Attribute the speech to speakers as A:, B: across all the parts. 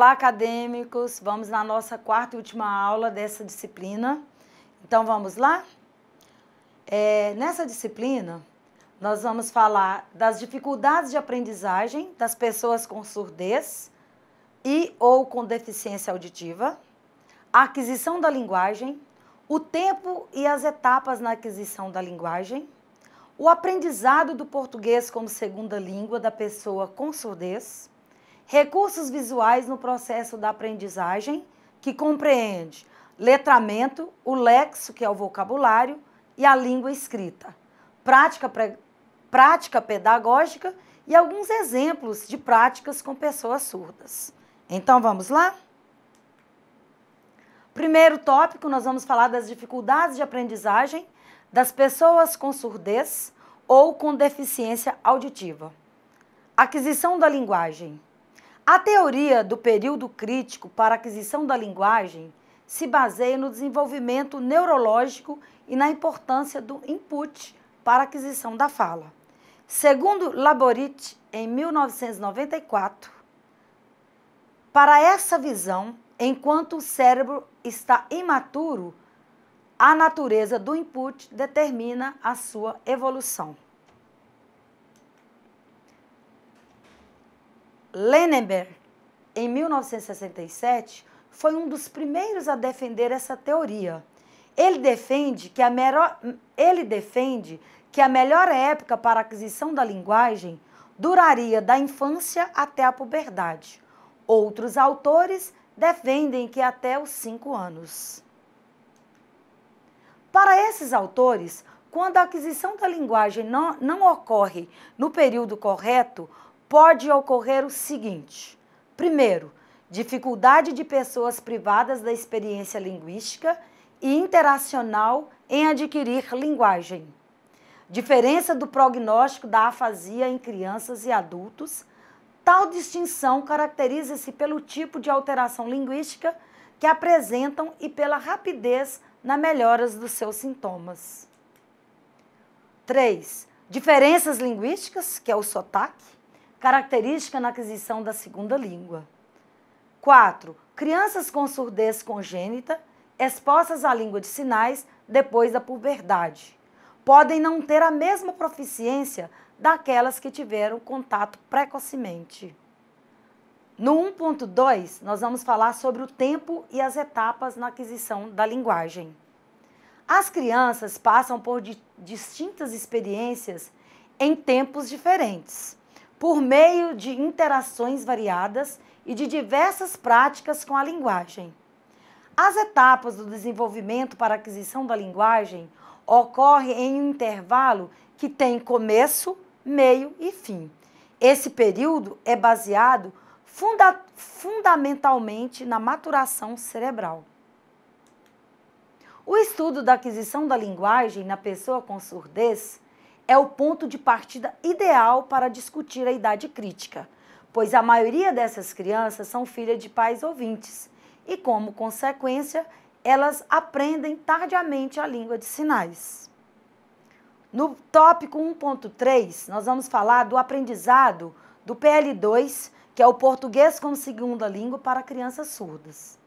A: Olá, acadêmicos! Vamos na nossa quarta e última aula dessa disciplina. Então, vamos lá? É, nessa disciplina, nós vamos falar das dificuldades de aprendizagem das pessoas com surdez e ou com deficiência auditiva, a aquisição da linguagem, o tempo e as etapas na aquisição da linguagem, o aprendizado do português como segunda língua da pessoa com surdez, recursos visuais no processo da aprendizagem, que compreende letramento, o lexo, que é o vocabulário, e a língua escrita, prática, prática pedagógica e alguns exemplos de práticas com pessoas surdas. Então vamos lá? Primeiro tópico, nós vamos falar das dificuldades de aprendizagem das pessoas com surdez ou com deficiência auditiva. Aquisição da linguagem. A teoria do período crítico para a aquisição da linguagem se baseia no desenvolvimento neurológico e na importância do input para a aquisição da fala. Segundo Laborit, em 1994, para essa visão, enquanto o cérebro está imaturo, a natureza do input determina a sua evolução. Lenneberg, em 1967, foi um dos primeiros a defender essa teoria. Ele defende que a, mero, ele defende que a melhor época para a aquisição da linguagem duraria da infância até a puberdade. Outros autores defendem que até os cinco anos. Para esses autores, quando a aquisição da linguagem não, não ocorre no período correto, pode ocorrer o seguinte: primeiro, dificuldade de pessoas privadas da experiência linguística e interacional em adquirir linguagem. Diferença do prognóstico da afasia em crianças e adultos. Tal distinção caracteriza-se pelo tipo de alteração linguística que apresentam e pela rapidez na melhora dos seus sintomas. 3. Diferenças linguísticas, que é o sotaque característica na aquisição da segunda língua. 4. Crianças com surdez congênita, expostas à língua de sinais depois da puberdade, podem não ter a mesma proficiência daquelas que tiveram contato precocemente. No 1.2, nós vamos falar sobre o tempo e as etapas na aquisição da linguagem. As crianças passam por di distintas experiências em tempos diferentes por meio de interações variadas e de diversas práticas com a linguagem. As etapas do desenvolvimento para aquisição da linguagem ocorrem em um intervalo que tem começo, meio e fim. Esse período é baseado funda fundamentalmente na maturação cerebral. O estudo da aquisição da linguagem na pessoa com surdez é o ponto de partida ideal para discutir a idade crítica, pois a maioria dessas crianças são filhas de pais ouvintes e, como consequência, elas aprendem tardiamente a língua de sinais. No tópico 1.3, nós vamos falar do aprendizado do PL2, que é o português como segunda língua para crianças surdas.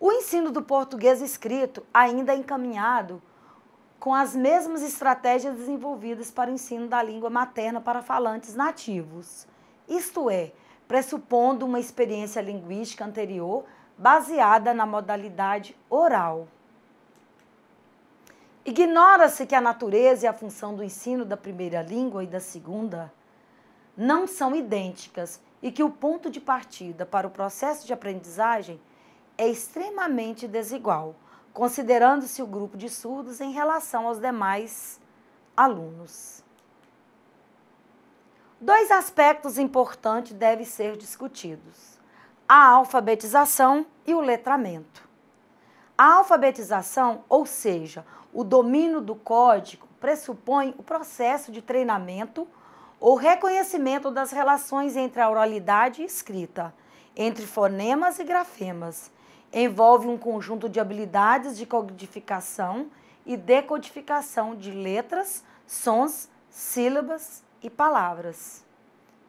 A: O ensino do português escrito ainda é encaminhado com as mesmas estratégias desenvolvidas para o ensino da língua materna para falantes nativos. Isto é, pressupondo uma experiência linguística anterior baseada na modalidade oral. Ignora-se que a natureza e a função do ensino da primeira língua e da segunda não são idênticas e que o ponto de partida para o processo de aprendizagem é extremamente desigual considerando-se o grupo de surdos em relação aos demais alunos. Dois aspectos importantes devem ser discutidos: a alfabetização e o letramento. A alfabetização, ou seja, o domínio do código, pressupõe o processo de treinamento ou reconhecimento das relações entre a oralidade e escrita, entre fonemas e grafemas, envolve um conjunto de habilidades de codificação e decodificação de letras, sons, sílabas e palavras.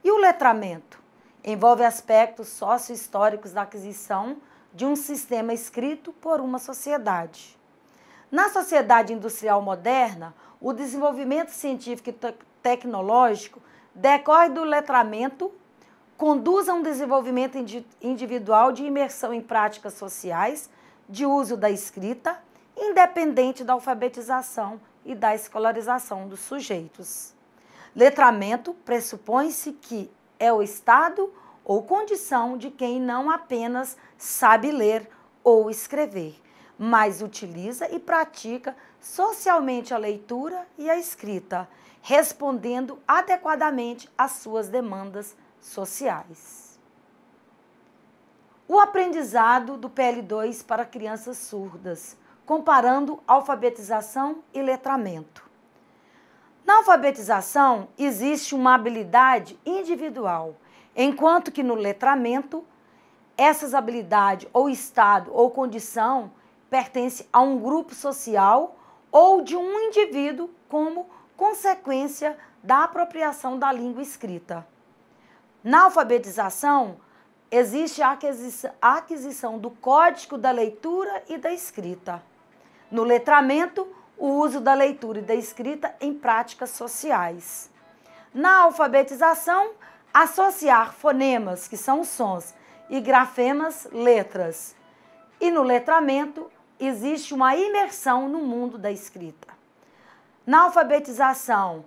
A: E o letramento? Envolve aspectos sócio-históricos da aquisição de um sistema escrito por uma sociedade. Na sociedade industrial moderna, o desenvolvimento científico e tecnológico decorre do letramento conduza a um desenvolvimento individual de imersão em práticas sociais, de uso da escrita, independente da alfabetização e da escolarização dos sujeitos. Letramento pressupõe-se que é o estado ou condição de quem não apenas sabe ler ou escrever, mas utiliza e pratica socialmente a leitura e a escrita, respondendo adequadamente às suas demandas sociais. O aprendizado do PL2 para crianças surdas, comparando alfabetização e letramento. Na alfabetização, existe uma habilidade individual, enquanto que no letramento, essas habilidades ou estado ou condição pertence a um grupo social ou de um indivíduo como consequência da apropriação da língua escrita. Na alfabetização, existe a aquisição do código da leitura e da escrita. No letramento, o uso da leitura e da escrita em práticas sociais. Na alfabetização, associar fonemas, que são sons, e grafemas, letras. E no letramento, existe uma imersão no mundo da escrita. Na alfabetização,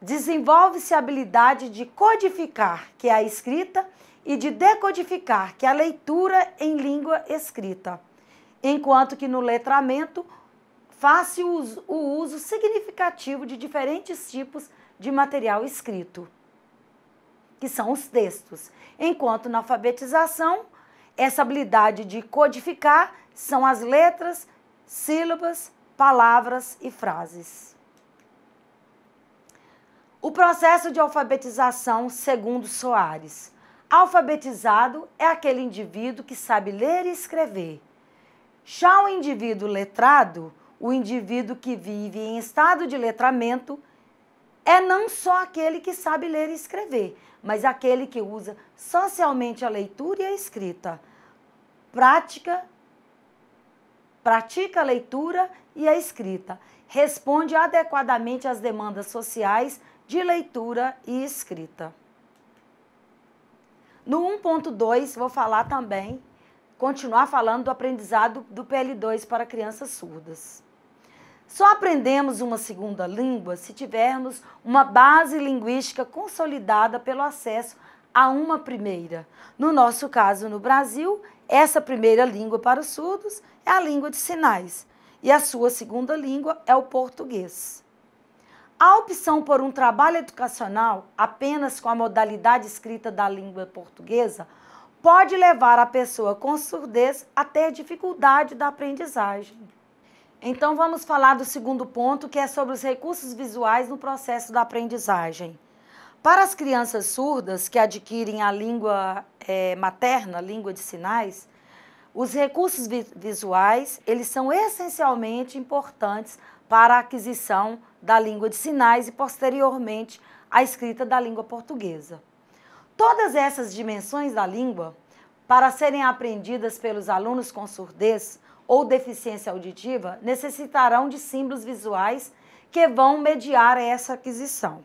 A: desenvolve-se a habilidade de codificar, que é a escrita, e de decodificar, que é a leitura em língua escrita. Enquanto que no letramento, faz-se o uso, o uso significativo de diferentes tipos de material escrito, que são os textos. Enquanto na alfabetização, essa habilidade de codificar são as letras, sílabas, palavras e frases. O processo de alfabetização, segundo Soares. Alfabetizado é aquele indivíduo que sabe ler e escrever. Já o indivíduo letrado, o indivíduo que vive em estado de letramento, é não só aquele que sabe ler e escrever, mas aquele que usa socialmente a leitura e a escrita. Prática pratica a leitura e a escrita, responde adequadamente às demandas sociais de leitura e escrita. No 1.2, vou falar também, continuar falando do aprendizado do PL2 para crianças surdas. Só aprendemos uma segunda língua se tivermos uma base linguística consolidada pelo acesso a uma primeira. No nosso caso, no Brasil, essa primeira língua para os surdos é a língua de sinais e a sua segunda língua é o português. A opção por um trabalho educacional apenas com a modalidade escrita da língua portuguesa pode levar a pessoa com surdez a ter dificuldade da aprendizagem. Então vamos falar do segundo ponto, que é sobre os recursos visuais no processo da aprendizagem. Para as crianças surdas que adquirem a língua é, materna, língua de sinais, os recursos vi visuais, eles são essencialmente importantes para a aquisição da língua de sinais e, posteriormente, a escrita da língua portuguesa. Todas essas dimensões da língua, para serem aprendidas pelos alunos com surdez ou deficiência auditiva, necessitarão de símbolos visuais que vão mediar essa aquisição.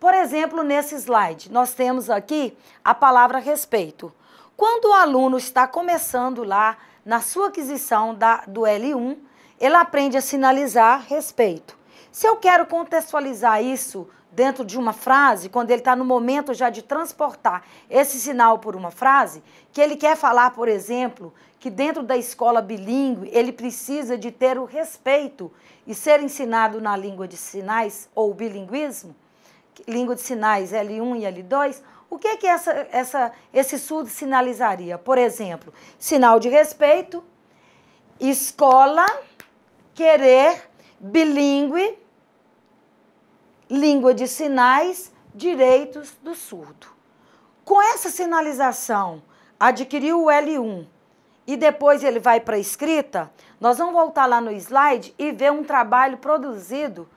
A: Por exemplo, nesse slide, nós temos aqui a palavra respeito. Quando o aluno está começando lá na sua aquisição da, do L1, ele aprende a sinalizar respeito. Se eu quero contextualizar isso dentro de uma frase, quando ele está no momento já de transportar esse sinal por uma frase, que ele quer falar, por exemplo, que dentro da escola bilíngue ele precisa de ter o respeito e ser ensinado na língua de sinais ou bilinguismo, língua de sinais L1 e L2, o que que essa, essa, esse surdo sinalizaria? Por exemplo, sinal de respeito, escola, querer, bilíngue, língua de sinais, direitos do surdo. Com essa sinalização, adquiriu o L1 e depois ele vai para a escrita, nós vamos voltar lá no slide e ver um trabalho produzido,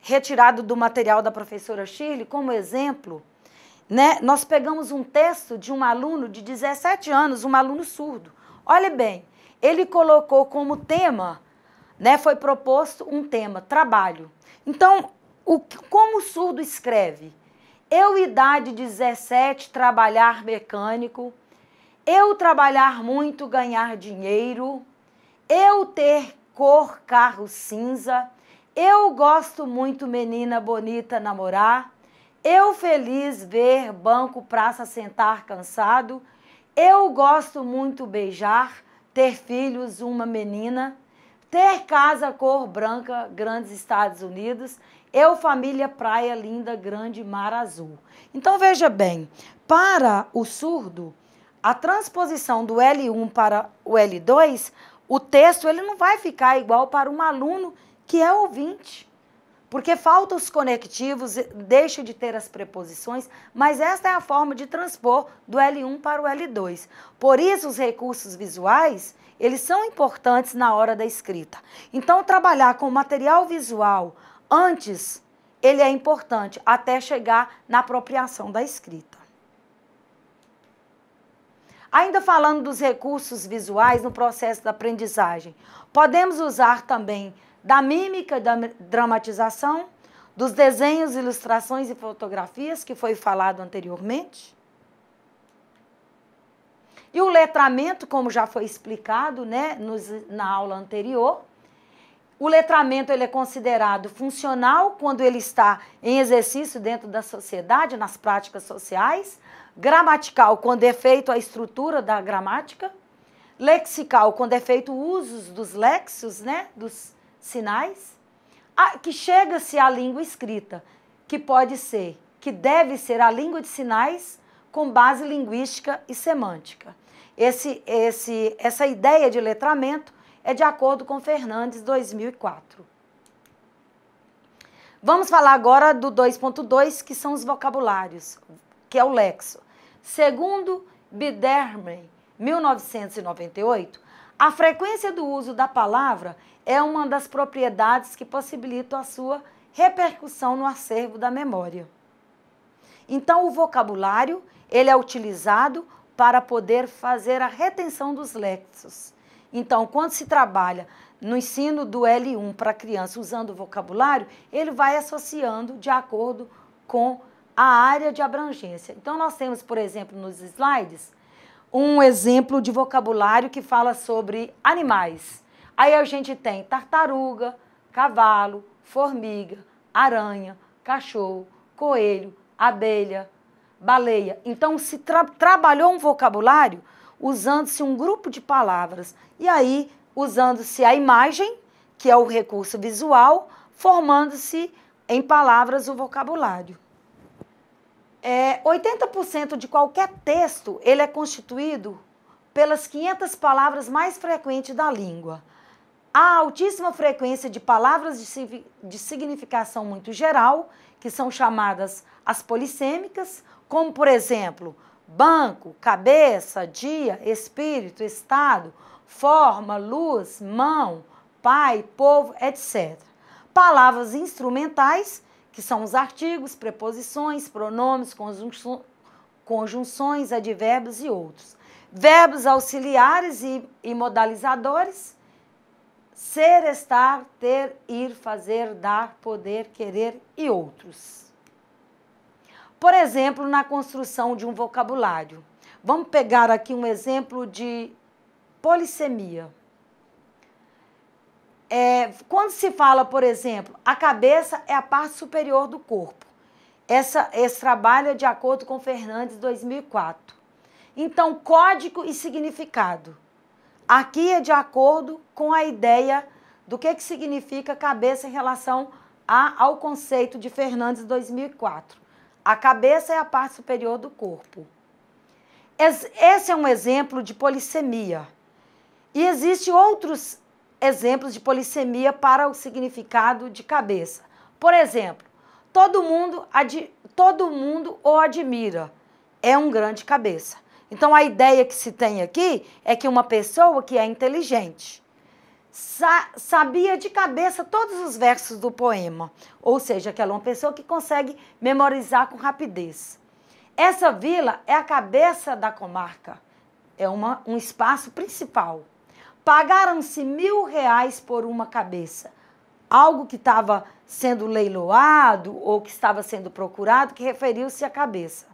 A: retirado do material da professora Shirley, como exemplo. Né? Nós pegamos um texto de um aluno de 17 anos, um aluno surdo. Olha bem, ele colocou como tema, né, foi proposto um tema, trabalho. Então, o, como o surdo escreve? Eu, idade 17, trabalhar mecânico. Eu trabalhar muito, ganhar dinheiro. Eu ter cor, carro cinza. Eu gosto muito, menina bonita, namorar. Eu feliz ver banco, praça, sentar cansado. Eu gosto muito beijar, ter filhos, uma menina ter casa cor branca, grandes Estados Unidos, eu família praia linda, grande mar azul. Então veja bem, para o surdo, a transposição do L1 para o L2, o texto ele não vai ficar igual para um aluno que é ouvinte. Porque falta os conectivos, deixa de ter as preposições, mas esta é a forma de transpor do L1 para o L2. Por isso os recursos visuais, eles são importantes na hora da escrita. Então, trabalhar com material visual antes, ele é importante até chegar na apropriação da escrita. Ainda falando dos recursos visuais no processo da aprendizagem, podemos usar também da mímica da dramatização, dos desenhos, ilustrações e fotografias que foi falado anteriormente. E o letramento, como já foi explicado né, nos, na aula anterior, o letramento ele é considerado funcional quando ele está em exercício dentro da sociedade, nas práticas sociais, gramatical quando é feito a estrutura da gramática, lexical quando é feito usos dos lexos, né, dos sinais, a, que chega-se à língua escrita, que pode ser, que deve ser a língua de sinais com base linguística e semântica. Esse, esse, essa ideia de letramento é de acordo com Fernandes, 2004. Vamos falar agora do 2.2, que são os vocabulários, que é o lexo. Segundo Biderman, 1998, a frequência do uso da palavra é uma das propriedades que possibilitam a sua repercussão no acervo da memória. Então, o vocabulário ele é utilizado para poder fazer a retenção dos léxicos. Então, quando se trabalha no ensino do L1 para criança usando o vocabulário, ele vai associando de acordo com a área de abrangência. Então, nós temos, por exemplo, nos slides, um exemplo de vocabulário que fala sobre animais. Aí a gente tem tartaruga, cavalo, formiga, aranha, cachorro, coelho, abelha, baleia. Então, se tra trabalhou um vocabulário usando-se um grupo de palavras. E aí, usando-se a imagem, que é o recurso visual, formando-se em palavras o vocabulário. É, 80% de qualquer texto ele é constituído pelas 500 palavras mais frequentes da língua. Há altíssima frequência de palavras de, de significação muito geral, que são chamadas as polissêmicas, como por exemplo, banco, cabeça, dia, espírito, estado, forma, luz, mão, pai, povo, etc. Palavras instrumentais, que são os artigos, preposições, pronomes, conjunções, advérbios e outros. Verbos auxiliares e, e modalizadores, ser, estar, ter, ir, fazer, dar, poder, querer e outros. Por exemplo, na construção de um vocabulário. Vamos pegar aqui um exemplo de polissemia. É, quando se fala, por exemplo, a cabeça é a parte superior do corpo. Essa, esse trabalho é de acordo com Fernandes, 2004. Então, código e significado. Aqui é de acordo com a ideia do que, que significa cabeça em relação a, ao conceito de Fernandes, 2004. A cabeça é a parte superior do corpo. Esse é um exemplo de polissemia. E existem outros exemplos de polissemia para o significado de cabeça. Por exemplo, todo mundo, todo mundo o admira. É um grande cabeça. Então a ideia que se tem aqui é que uma pessoa que é inteligente, sa sabia de cabeça todos os versos do poema, ou seja, que ela é uma pessoa que consegue memorizar com rapidez. Essa vila é a cabeça da comarca, é uma, um espaço principal. Pagaram-se mil reais por uma cabeça, algo que estava sendo leiloado ou que estava sendo procurado, que referiu-se à cabeça.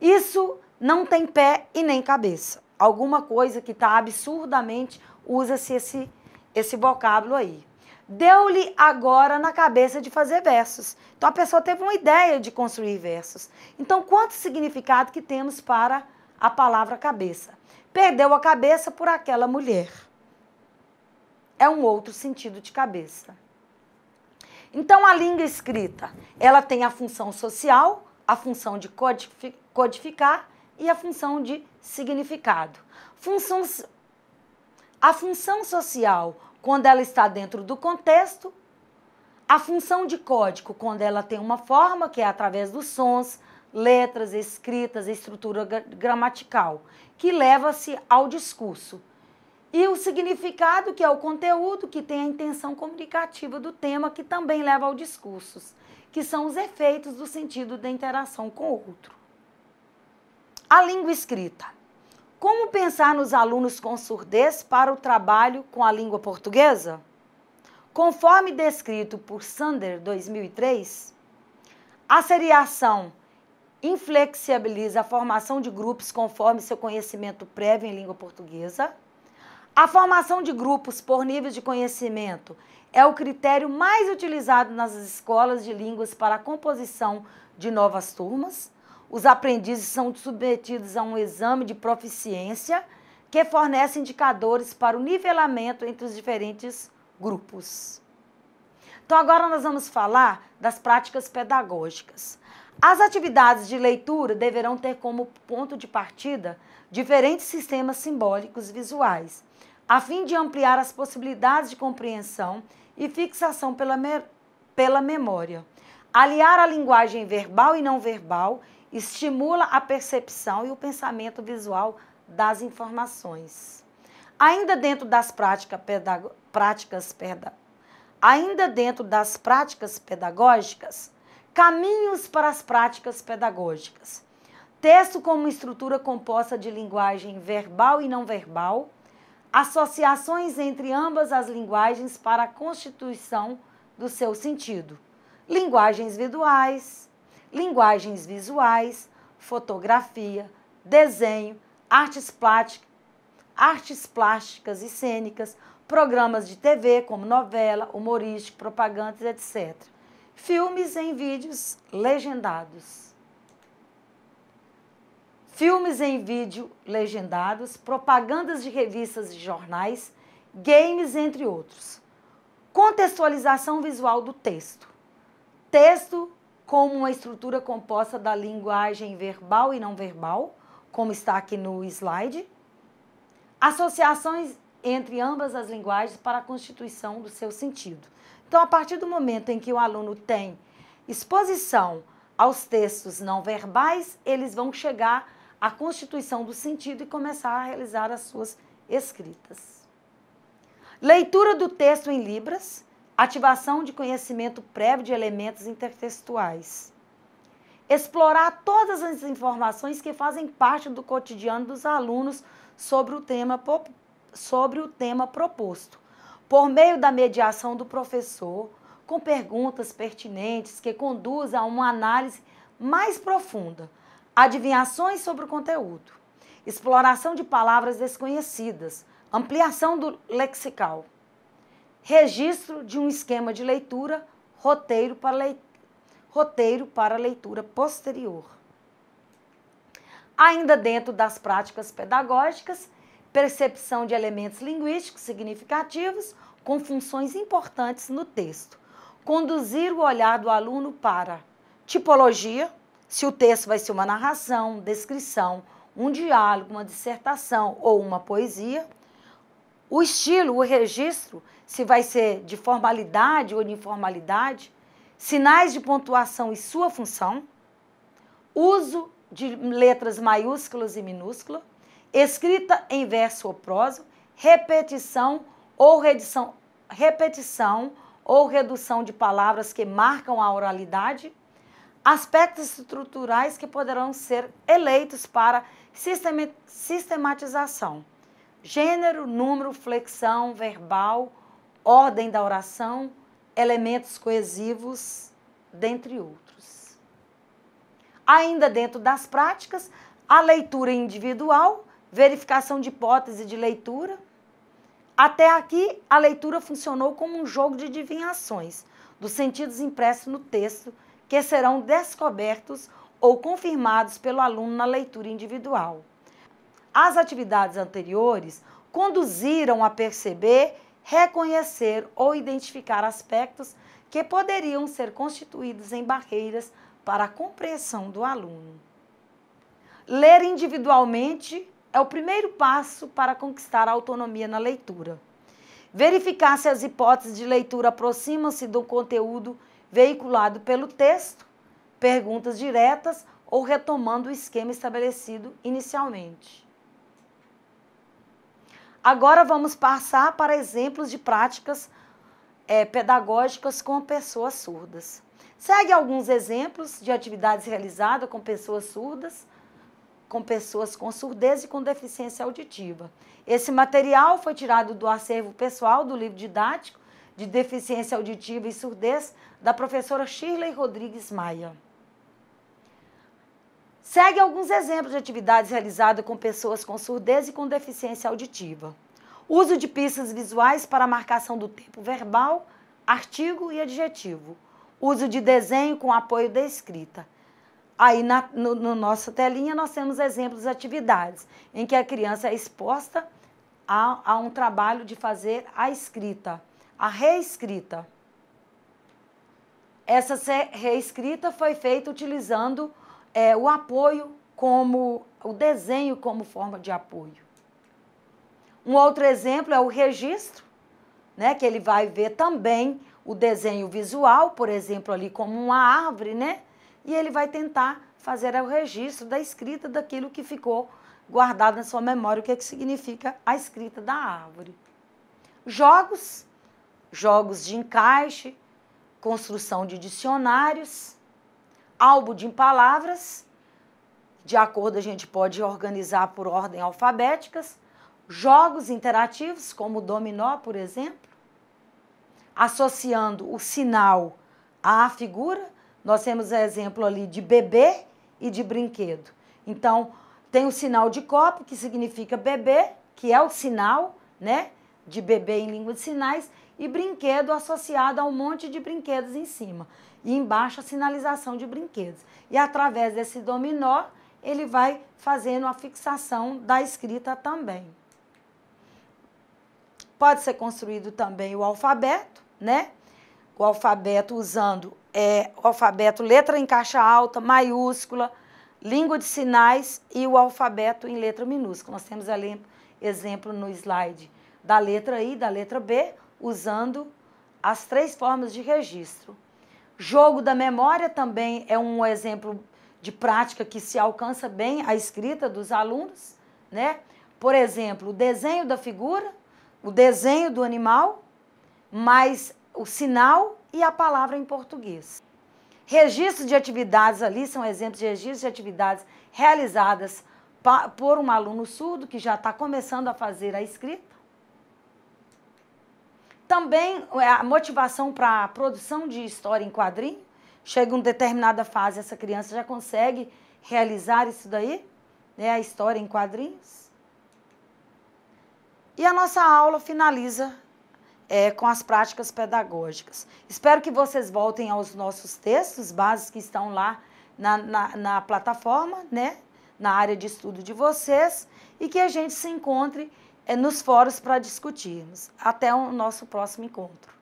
A: Isso não tem pé e nem cabeça. Alguma coisa que está absurdamente usa-se esse esse vocábulo aí. Deu-lhe agora na cabeça de fazer versos. Então a pessoa teve uma ideia de construir versos. Então, quanto significado que temos para a palavra cabeça? Perdeu a cabeça por aquela mulher. É um outro sentido de cabeça. Então, a língua escrita, ela tem a função social, a função de codificar e a função de significado. Função, a função social, quando ela está dentro do contexto, a função de código, quando ela tem uma forma, que é através dos sons, letras, escritas, estrutura gramatical, que leva-se ao discurso. E o significado, que é o conteúdo, que tem a intenção comunicativa do tema, que também leva ao discurso, que são os efeitos do sentido da interação com o outro. A língua escrita. Como pensar nos alunos com surdez para o trabalho com a língua portuguesa? Conforme descrito por Sander, 2003, a seriação inflexibiliza a formação de grupos conforme seu conhecimento prévio em língua portuguesa. A formação de grupos por níveis de conhecimento é o critério mais utilizado nas escolas de línguas para a composição de novas turmas os aprendizes são submetidos a um exame de proficiência que fornece indicadores para o nivelamento entre os diferentes grupos. Então, agora nós vamos falar das práticas pedagógicas. As atividades de leitura deverão ter como ponto de partida diferentes sistemas simbólicos visuais, a fim de ampliar as possibilidades de compreensão e fixação pela, me pela memória. Aliar a linguagem verbal e não verbal estimula a percepção e o pensamento visual das informações. Ainda dentro das prática pedago práticas, pedagógicas, ainda dentro das práticas pedagógicas, caminhos para as práticas pedagógicas. Texto como estrutura composta de linguagem verbal e não verbal, associações entre ambas as linguagens para a constituição do seu sentido. Linguagens visuais, linguagens visuais, fotografia, desenho, artes plásticas, artes plásticas e cênicas, programas de TV como novela, humorístico, propagandas, etc. Filmes em vídeos legendados. Filmes em vídeo legendados, propagandas de revistas e jornais, games, entre outros. Contextualização visual do texto. Texto como uma estrutura composta da linguagem verbal e não verbal, como está aqui no slide, associações entre ambas as linguagens para a constituição do seu sentido. Então, a partir do momento em que o aluno tem exposição aos textos não verbais, eles vão chegar à constituição do sentido e começar a realizar as suas escritas. Leitura do texto em Libras Ativação de conhecimento prévio de elementos intertextuais. Explorar todas as informações que fazem parte do cotidiano dos alunos sobre o tema, sobre o tema proposto, por meio da mediação do professor, com perguntas pertinentes que conduzam a uma análise mais profunda, adivinhações sobre o conteúdo, exploração de palavras desconhecidas, ampliação do lexical registro de um esquema de leitura, roteiro para, leit roteiro para leitura posterior. Ainda dentro das práticas pedagógicas, percepção de elementos linguísticos significativos com funções importantes no texto. Conduzir o olhar do aluno para tipologia, se o texto vai ser uma narração, descrição, um diálogo, uma dissertação ou uma poesia, o estilo, o registro, se vai ser de formalidade ou de informalidade, sinais de pontuação e sua função, uso de letras maiúsculas e minúsculas, escrita em verso ou prosa, repetição ou repetição ou redução de palavras que marcam a oralidade, aspectos estruturais que poderão ser eleitos para sistematização. Gênero, número, flexão, verbal, ordem da oração, elementos coesivos, dentre outros. Ainda dentro das práticas, a leitura individual, verificação de hipótese de leitura. Até aqui, a leitura funcionou como um jogo de adivinhações dos sentidos impressos no texto, que serão descobertos ou confirmados pelo aluno na leitura individual. As atividades anteriores conduziram a perceber, reconhecer ou identificar aspectos que poderiam ser constituídos em barreiras para a compreensão do aluno. Ler individualmente é o primeiro passo para conquistar a autonomia na leitura. Verificar se as hipóteses de leitura aproximam-se do conteúdo veiculado pelo texto, perguntas diretas ou retomando o esquema estabelecido inicialmente. Agora vamos passar para exemplos de práticas é, pedagógicas com pessoas surdas. Segue alguns exemplos de atividades realizadas com pessoas surdas, com pessoas com surdez e com deficiência auditiva. Esse material foi tirado do acervo pessoal do livro didático de deficiência auditiva e surdez da professora Shirley Rodrigues Maia. Segue alguns exemplos de atividades realizadas com pessoas com surdez e com deficiência auditiva. Uso de pistas visuais para marcação do tempo verbal, artigo e adjetivo. Uso de desenho com apoio da escrita. Aí na no, no nossa telinha nós temos exemplos de atividades em que a criança é exposta a, a um trabalho de fazer a escrita, a reescrita. Essa reescrita foi feita utilizando é, o apoio como o desenho como forma de apoio. Um outro exemplo é o registro, né, que ele vai ver também o desenho visual, por exemplo, ali como uma árvore, né? E ele vai tentar fazer o registro da escrita daquilo que ficou guardado na sua memória, o que, é que significa a escrita da árvore. Jogos, jogos de encaixe, construção de dicionários, álbum de palavras, de acordo a gente pode organizar por ordem alfabéticas, jogos interativos, como o dominó, por exemplo, associando o sinal à figura. Nós temos exemplo ali de bebê e de brinquedo. Então, tem o sinal de copo, que significa bebê, que é o sinal, né? De bebê em língua de sinais, e brinquedo associado a um monte de brinquedos em cima. E embaixo a sinalização de brinquedos. E através desse dominó, ele vai fazendo a fixação da escrita também. Pode ser construído também o alfabeto, né? O alfabeto usando é, o alfabeto letra em caixa alta, maiúscula, língua de sinais e o alfabeto em letra minúscula. Nós temos ali exemplo no slide da letra I, da letra B, usando as três formas de registro. Jogo da memória também é um exemplo de prática que se alcança bem a escrita dos alunos, né? Por exemplo, o desenho da figura, o desenho do animal, mais o sinal e a palavra em português. Registro de atividades ali são exemplos de registros de atividades realizadas por um aluno surdo que já está começando a fazer a escrita também é, a motivação para a produção de história em quadrinho. Chega uma determinada fase, essa criança já consegue realizar isso daí, né, a história em quadrinhos. E a nossa aula finaliza é, com as práticas pedagógicas. Espero que vocês voltem aos nossos textos bases que estão lá na, na, na plataforma, né, na área de estudo de vocês, e que a gente se encontre é nos fóruns para discutirmos. Até o nosso próximo encontro.